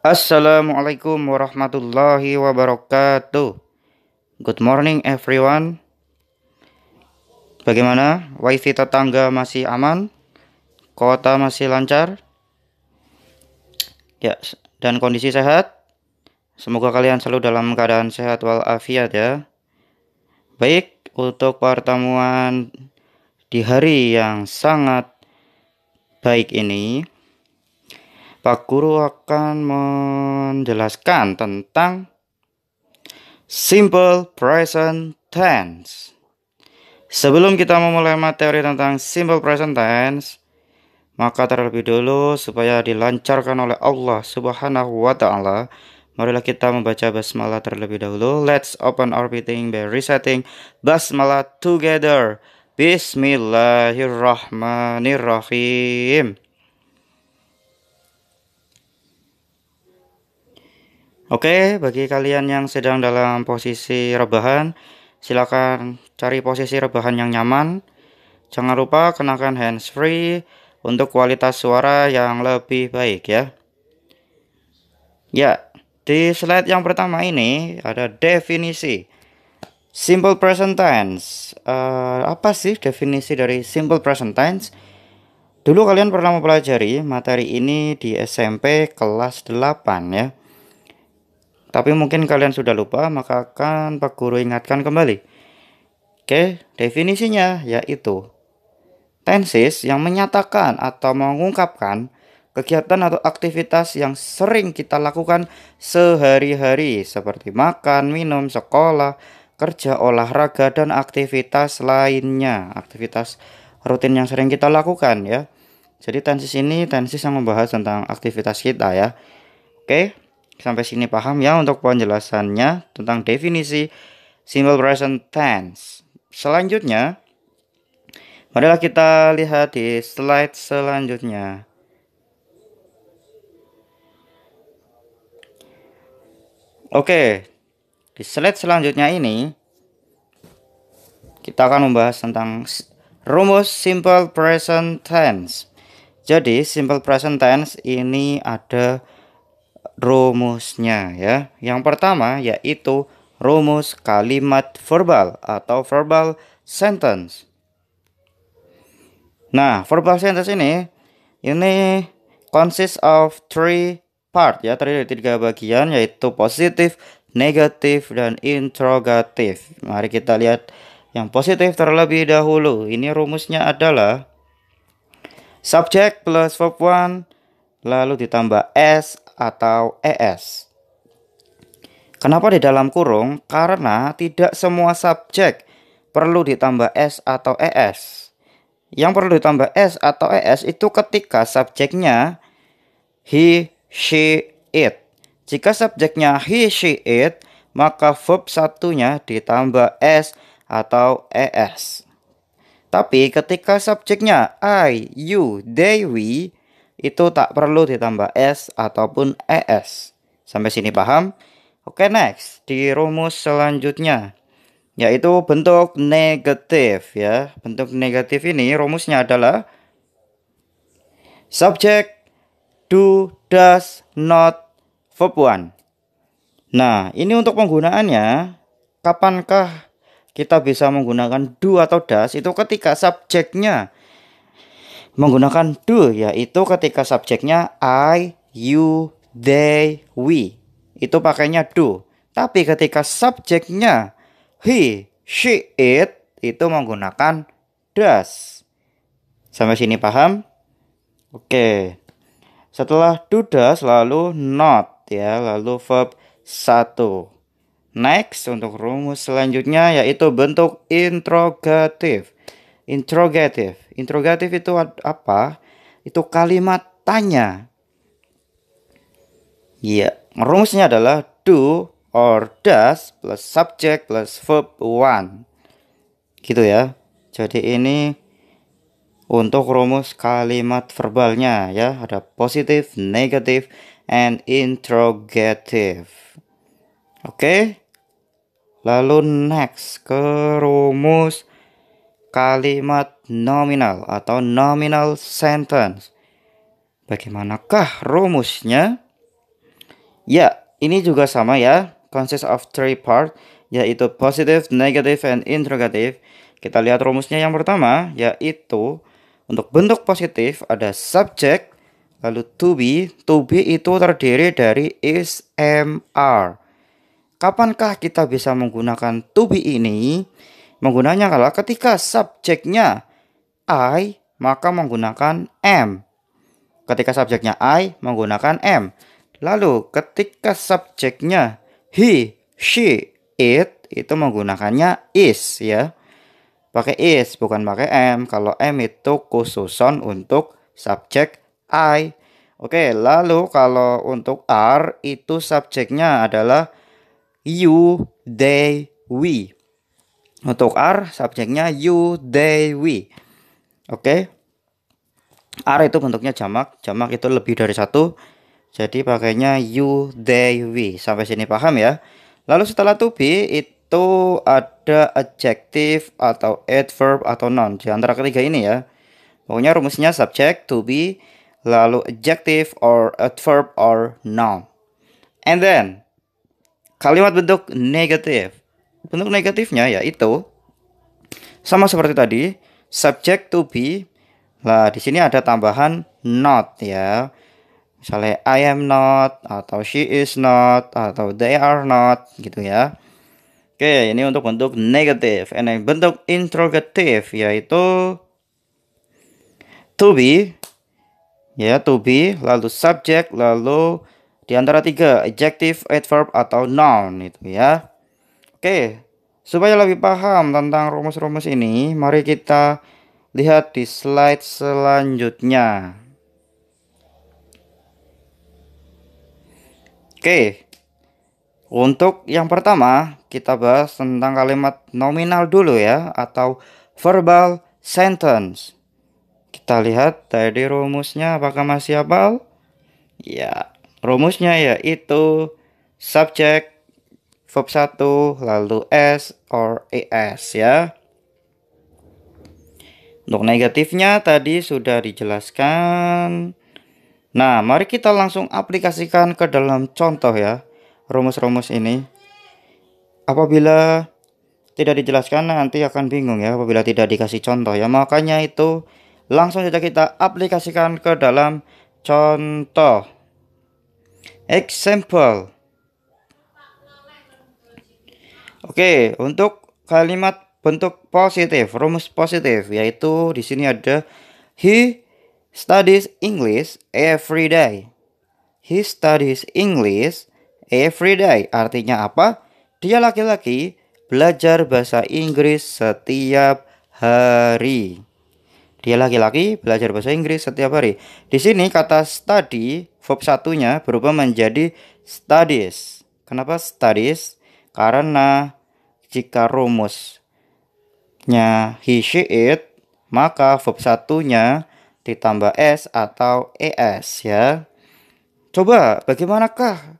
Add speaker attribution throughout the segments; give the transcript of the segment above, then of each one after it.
Speaker 1: Assalamualaikum warahmatullahi wabarakatuh. Good morning everyone. Bagaimana? Wifi tetangga masih aman? Kota masih lancar? Ya, dan kondisi sehat? Semoga kalian selalu dalam keadaan sehat walafiat ya. Baik, untuk pertemuan di hari yang sangat baik ini, Pak Guru akan menjelaskan tentang simple present tense. Sebelum kita memulai materi tentang simple present tense, maka terlebih dulu supaya dilancarkan oleh Allah Subhanahu wa taala, marilah kita membaca basmalah terlebih dahulu. Let's open our meeting by resetting basmalah together. Bismillahirrahmanirrahim. Oke, bagi kalian yang sedang dalam posisi rebahan, silakan cari posisi rebahan yang nyaman. Jangan lupa kenakan handsfree untuk kualitas suara yang lebih baik ya. Ya, di slide yang pertama ini ada definisi. Simple present tense. Uh, apa sih definisi dari simple present tense? Dulu kalian pernah mempelajari materi ini di SMP kelas 8 ya. Tapi mungkin kalian sudah lupa, maka akan Pak Guru ingatkan kembali. Oke, definisinya yaitu tensis yang menyatakan atau mengungkapkan kegiatan atau aktivitas yang sering kita lakukan sehari-hari seperti makan, minum, sekolah, kerja, olahraga dan aktivitas lainnya, aktivitas rutin yang sering kita lakukan ya. Jadi tensis ini tensis yang membahas tentang aktivitas kita ya. Oke. Sampai sini paham ya untuk penjelasannya tentang definisi simple present tense. Selanjutnya, marilah kita lihat di slide selanjutnya. Oke, di slide selanjutnya ini kita akan membahas tentang rumus simple present tense. Jadi, simple present tense ini ada rumusnya ya. Yang pertama yaitu rumus kalimat verbal atau verbal sentence. Nah, verbal sentence ini ini consists of three part ya terdiri dari tiga bagian yaitu positif, negatif dan interrogatif. Mari kita lihat yang positif terlebih dahulu. Ini rumusnya adalah subject plus verb one lalu ditambah s atau ES. Kenapa di dalam kurung? Karena tidak semua subjek perlu ditambah S atau ES. Yang perlu ditambah S atau ES itu ketika subjeknya he, she, it. Jika subjeknya he, she, it, maka verb satunya ditambah S atau ES. Tapi ketika subjeknya I, you, they, we, itu tak perlu ditambah S ataupun ES. Sampai sini paham? Oke, next. Di rumus selanjutnya yaitu bentuk negatif ya. Bentuk negatif ini rumusnya adalah Subjek do does not verb one. Nah, ini untuk penggunaannya kapankah kita bisa menggunakan do atau does itu ketika subjeknya menggunakan do yaitu ketika subjeknya I, you, they, we. Itu pakainya do. Tapi ketika subjeknya he, she, it itu menggunakan does. Sampai sini paham? Oke. Setelah do does lalu not ya, lalu verb satu. Next untuk rumus selanjutnya yaitu bentuk interrogatif interrogatif. Interrogative itu apa? Itu kalimat tanya. Iya, rumusnya adalah do or does plus subject plus verb one. Gitu ya. Jadi ini untuk rumus kalimat verbalnya ya, ada positif, negatif, and interrogative. Oke. Okay? Lalu next ke rumus kalimat nominal atau nominal sentence. Bagaimanakah rumusnya? Ya, ini juga sama ya. Consists of three part yaitu positive, negative, and interrogative. Kita lihat rumusnya yang pertama yaitu untuk bentuk positif ada subject, lalu to be. To be itu terdiri dari is, am, are. Kapankah kita bisa menggunakan to be ini? Menggunanya adalah ketika subjeknya I maka menggunakan M Ketika subjeknya I menggunakan M Lalu ketika subjeknya he, she, it itu menggunakannya is ya. Pakai is bukan pakai M Kalau M itu khususon untuk subjek I. Oke, lalu kalau untuk R itu subjeknya adalah you, they, we. Untuk R subjeknya you, they, we. Oke. Okay? Are itu bentuknya jamak, jamak itu lebih dari satu. Jadi pakainya you, they, we. Sampai sini paham ya. Lalu setelah to be itu ada adjective atau adverb atau noun di antara ketiga ini ya. Pokoknya rumusnya subjek to be, lalu adjective or adverb or noun. And then kalimat bentuk negatif. Bentuk negatifnya yaitu sama seperti tadi, subject to be. Lah, di sini ada tambahan not ya. Misalnya I am not atau she is not atau they are not gitu ya. Oke, ini untuk bentuk negatif. ini bentuk interrogatif yaitu to be ya, to be lalu subject lalu di antara tiga adjective, adverb atau noun itu ya. Oke, supaya lebih paham tentang rumus-rumus ini, mari kita lihat di slide selanjutnya. Oke, untuk yang pertama kita bahas tentang kalimat nominal dulu ya, atau verbal sentence. Kita lihat tadi rumusnya apakah masih hafal? Ya, rumusnya yaitu subject verb 1, lalu s or es ya. Untuk negatifnya tadi sudah dijelaskan. Nah, mari kita langsung aplikasikan ke dalam contoh ya, rumus-rumus ini. Apabila tidak dijelaskan nanti akan bingung ya apabila tidak dikasih contoh ya. Makanya itu langsung saja kita aplikasikan ke dalam contoh. Example. Oke, untuk kalimat bentuk positif, rumus positif yaitu di sini ada he studies English every day. He studies English every day. Artinya apa? Dia laki-laki belajar bahasa Inggris setiap hari. Dia laki-laki belajar bahasa Inggris setiap hari. Di sini kata study verb satunya berubah menjadi studies. Kenapa studies? Karena jika rumusnya he maka verb satunya ditambah s atau es ya. Coba bagaimanakah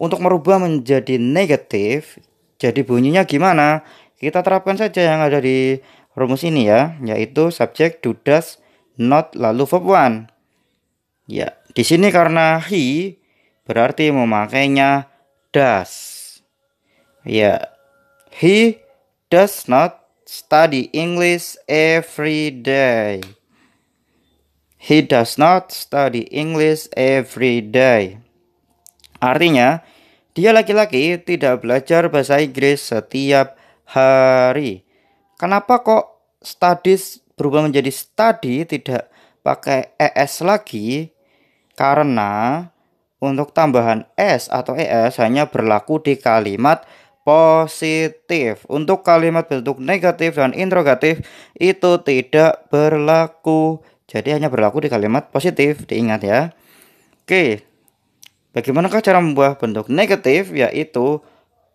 Speaker 1: untuk merubah menjadi negatif? Jadi bunyinya gimana? Kita terapkan saja yang ada di rumus ini ya, yaitu subjek dudas not lalu verb one. Ya, di sini karena he berarti memakainya does. Yeah. He does not study English every day. He does not study English every day. Artinya, dia laki-laki tidak belajar bahasa Inggris setiap hari. Kenapa kok studies berubah menjadi study tidak pakai ES lagi? Karena untuk tambahan S atau ES hanya berlaku di kalimat positif. Untuk kalimat bentuk negatif dan interrogatif itu tidak berlaku. Jadi hanya berlaku di kalimat positif, diingat ya. Oke. Bagaimanakah cara membuat bentuk negatif yaitu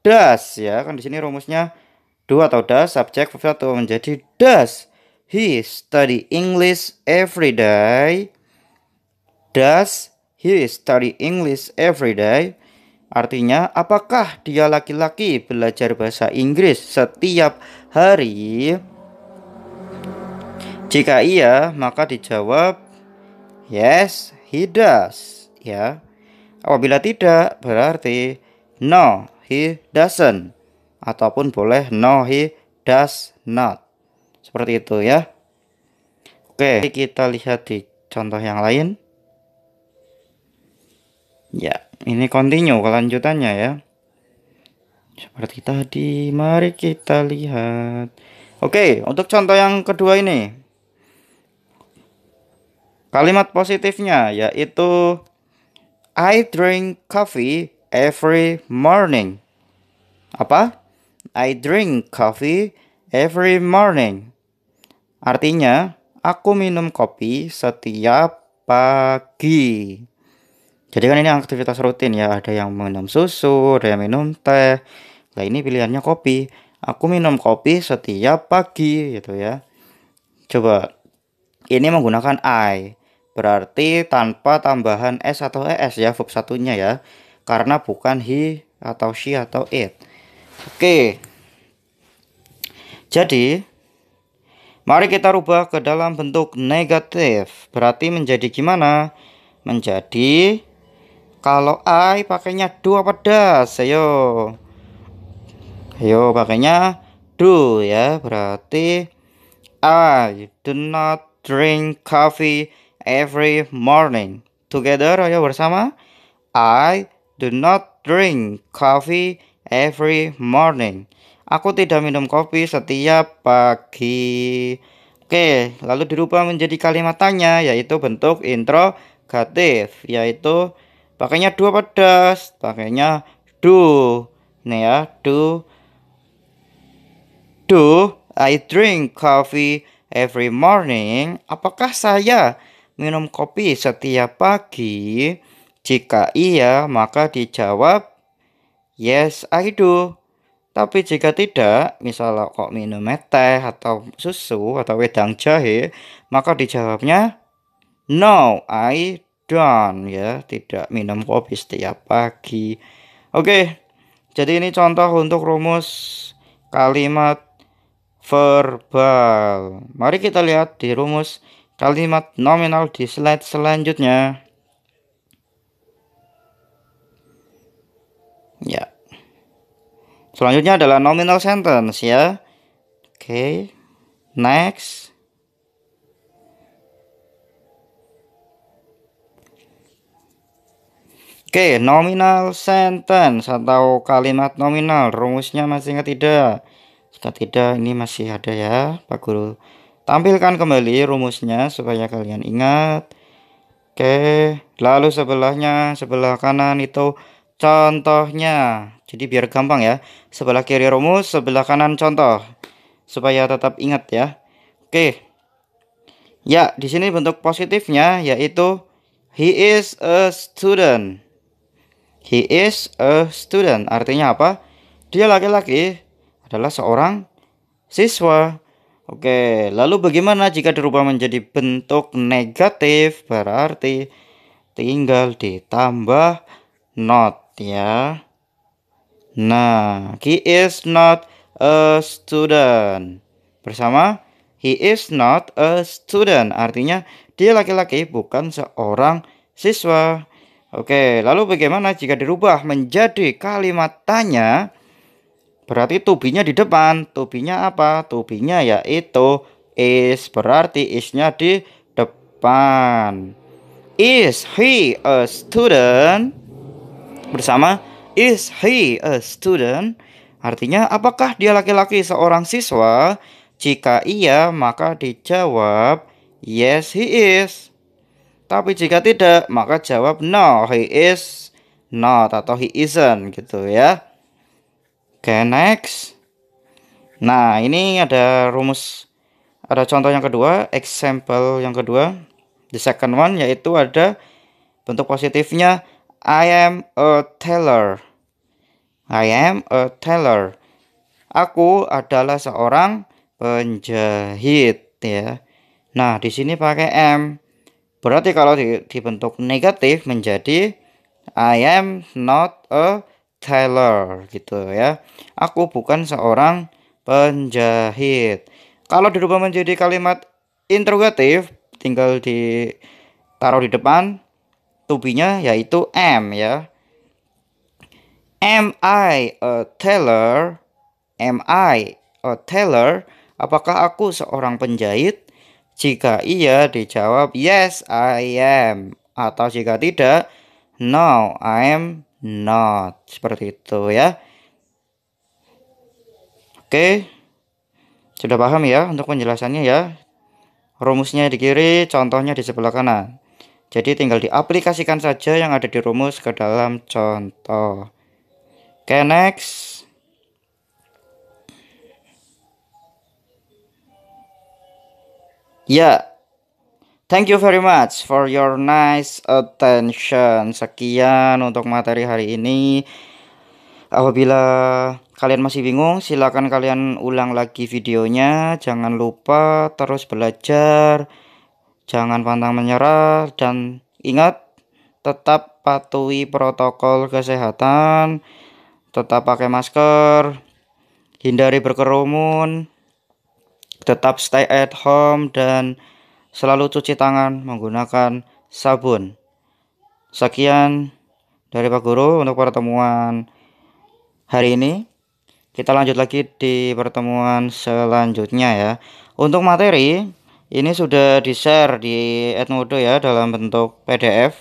Speaker 1: das ya. Kan di sini rumusnya dua atau das subjek verb atau menjadi das. He study English every day. Does he study English every day? Artinya, apakah dia laki-laki belajar bahasa Inggris setiap hari? Jika iya, maka dijawab yes, he does, ya. Apabila tidak, berarti no, he doesn't ataupun boleh no, he does not. Seperti itu ya. Oke, kita lihat di contoh yang lain. Ya ini continue kelanjutannya ya seperti tadi mari kita lihat oke untuk contoh yang kedua ini kalimat positifnya yaitu I drink coffee every morning apa I drink coffee every morning artinya aku minum kopi setiap pagi jadi kan ini aktivitas rutin ya, ada yang minum susu, ada yang minum teh. Nah ini pilihannya kopi. Aku minum kopi setiap pagi gitu ya. Coba ini menggunakan I berarti tanpa tambahan S atau ES ya verb satunya ya karena bukan he atau she atau it oke jadi mari kita rubah ke dalam bentuk negatif berarti menjadi gimana menjadi kalau I pakainya dua pedas, das? Ayo. Ayo pakainya do ya. Berarti I do not drink coffee every morning. Together ayo bersama. I do not drink coffee every morning. Aku tidak minum kopi setiap pagi. Oke, lalu dirubah menjadi kalimat tanya yaitu bentuk intro gatif yaitu pakainya dua pedas pakainya do nih ya do do I drink coffee every morning apakah saya minum kopi setiap pagi jika iya maka dijawab yes I do tapi jika tidak, misalnya kok minum teh atau susu atau wedang jahe, maka dijawabnya no, I dan ya tidak minum kopi setiap pagi. Oke, jadi ini contoh untuk rumus kalimat verbal. Mari kita lihat di rumus kalimat nominal di slide selanjutnya. Ya. Selanjutnya adalah nominal sentence ya. Oke. Okay. Next. Oke, nominal sentence atau kalimat nominal, rumusnya masih ingat tidak? Jika tidak, ini masih ada ya, Pak Guru. Tampilkan kembali rumusnya supaya kalian ingat. Oke, lalu sebelahnya, sebelah kanan itu contohnya. Jadi biar gampang ya. Sebelah kiri rumus, sebelah kanan contoh. Supaya tetap ingat ya. Oke. Ya, di sini bentuk positifnya yaitu he is a student. He is a student. Artinya apa? Dia laki-laki adalah seorang siswa. Oke, lalu bagaimana jika dirubah menjadi bentuk negatif? Berarti tinggal ditambah not ya. Nah, he is not a student. Bersama he is not a student. Artinya dia laki-laki bukan seorang siswa. Oke, lalu bagaimana jika dirubah menjadi kalimat tanya? Berarti tubinya di depan. Tubinya apa? Tubinya yaitu is. Berarti isnya di depan. Is he a student? Bersama is he a student? Artinya apakah dia laki-laki seorang siswa? Jika iya, maka dijawab yes he is. Tapi jika tidak, maka jawab no, he is not atau he isn't gitu ya. Oke, okay, next. Nah, ini ada rumus ada contoh yang kedua, example yang kedua. The second one yaitu ada bentuk positifnya I am a teller. I am a teller. Aku adalah seorang penjahit ya. Nah, di sini pakai m. Berarti kalau dibentuk negatif menjadi I am not a tailor gitu ya. Aku bukan seorang penjahit. Kalau dirubah menjadi kalimat interrogatif tinggal ditaruh di depan tubinya yaitu am ya. Am I a tailor? Am I a tailor? Apakah aku seorang penjahit? Jika iya dijawab yes I am atau jika tidak no I am not seperti itu ya. Oke. Sudah paham ya untuk penjelasannya ya. Rumusnya di kiri, contohnya di sebelah kanan. Jadi tinggal diaplikasikan saja yang ada di rumus ke dalam contoh. Oke, next. Ya, yeah. thank you very much for your nice attention. Sekian untuk materi hari ini. Apabila kalian masih bingung, silakan kalian ulang lagi videonya. Jangan lupa terus belajar. Jangan pantang menyerah dan ingat tetap patuhi protokol kesehatan. Tetap pakai masker. Hindari berkerumun tetap stay at home dan selalu cuci tangan menggunakan sabun. Sekian dari Pak Guru untuk pertemuan hari ini. Kita lanjut lagi di pertemuan selanjutnya ya. Untuk materi ini sudah di-share di Edmodo ya dalam bentuk PDF.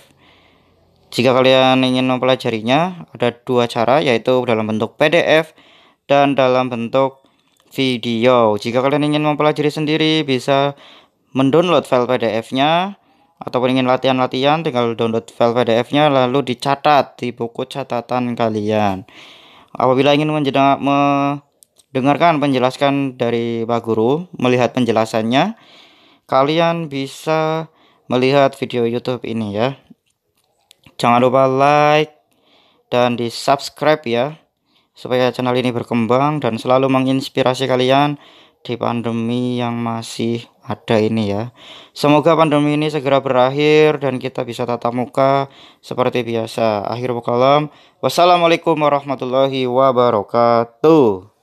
Speaker 1: Jika kalian ingin mempelajarinya, ada dua cara yaitu dalam bentuk PDF dan dalam bentuk video. Jika kalian ingin mempelajari sendiri bisa mendownload file PDF-nya ataupun ingin latihan-latihan tinggal download file PDF-nya lalu dicatat di buku catatan kalian. Apabila ingin mendengarkan penjelasan dari Pak Guru, melihat penjelasannya, kalian bisa melihat video YouTube ini ya. Jangan lupa like dan di subscribe ya supaya channel ini berkembang dan selalu menginspirasi kalian di pandemi yang masih ada ini ya. Semoga pandemi ini segera berakhir dan kita bisa tatap muka seperti biasa. Akhir kalam. Wassalamualaikum warahmatullahi wabarakatuh.